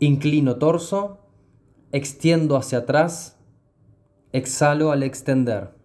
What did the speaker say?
Inclino torso, extiendo hacia atrás, exhalo al extender.